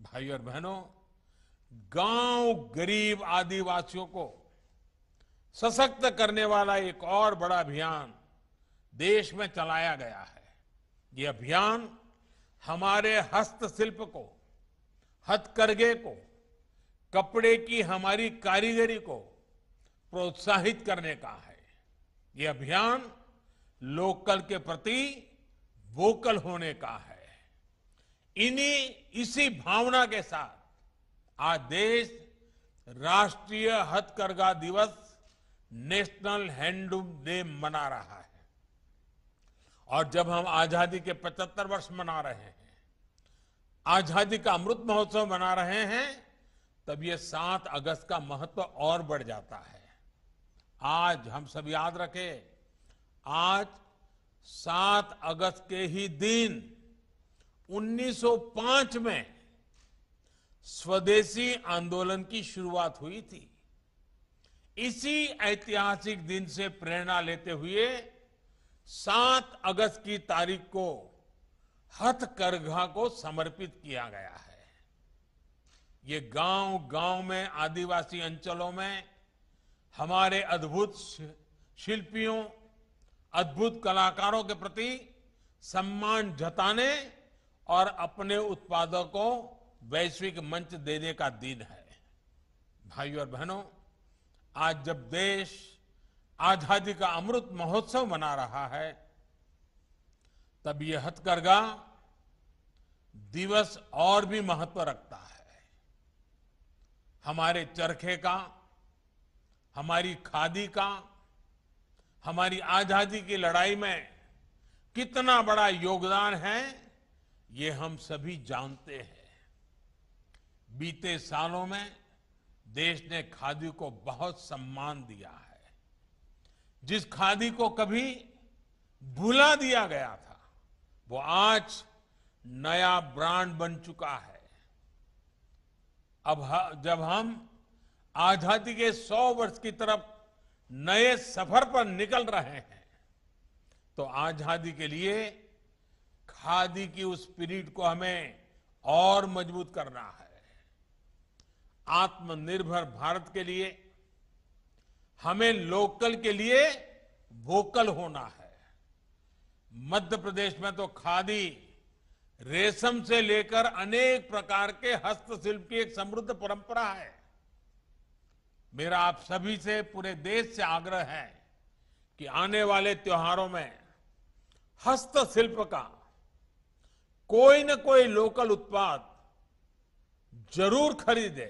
भाई और बहनों गांव गरीब आदिवासियों को सशक्त करने वाला एक और बड़ा अभियान देश में चलाया गया है ये अभियान हमारे हस्तशिल्प को हथकरघे को कपड़े की हमारी कारीगरी को प्रोत्साहित करने का है ये अभियान लोकल के प्रति वोकल होने का है इन्हीं इसी भावना के साथ आज देश राष्ट्रीय हथकरघा दिवस नेशनल हैंडलूम डे मना रहा है और जब हम आजादी के 75 वर्ष मना रहे हैं आजादी का अमृत महोत्सव मना रहे हैं तब ये 7 अगस्त का महत्व और बढ़ जाता है आज हम सब याद रखें आज 7 अगस्त के ही दिन 1905 में स्वदेशी आंदोलन की शुरुआत हुई थी इसी ऐतिहासिक दिन से प्रेरणा लेते हुए 7 अगस्त की तारीख को हथकरघा को समर्पित किया गया है ये गांव गांव में आदिवासी अंचलों में हमारे अद्भुत शिल्पियों अद्भुत कलाकारों के प्रति सम्मान जताने और अपने उत्पादों को वैश्विक मंच देने का दिन है भाइयों और बहनों आज जब देश आजादी का अमृत महोत्सव मना रहा है तब यह हथकरघा दिवस और भी महत्व रखता है हमारे चरखे का हमारी खादी का हमारी आजादी की लड़ाई में कितना बड़ा योगदान है ये हम सभी जानते हैं बीते सालों में देश ने खादी को बहुत सम्मान दिया है जिस खादी को कभी भुला दिया गया था वो आज नया ब्रांड बन चुका है अब जब हम आजादी के 100 वर्ष की तरफ नए सफर पर निकल रहे हैं तो आजादी के लिए खादी की उस स्पिरिट को हमें और मजबूत करना है आत्मनिर्भर भारत के लिए हमें लोकल के लिए वोकल होना है मध्य प्रदेश में तो खादी रेशम से लेकर अनेक प्रकार के हस्तशिल्प की एक समृद्ध परंपरा है मेरा आप सभी से पूरे देश से आग्रह है कि आने वाले त्योहारों में हस्तशिल्प का कोई न कोई लोकल उत्पाद जरूर खरीदे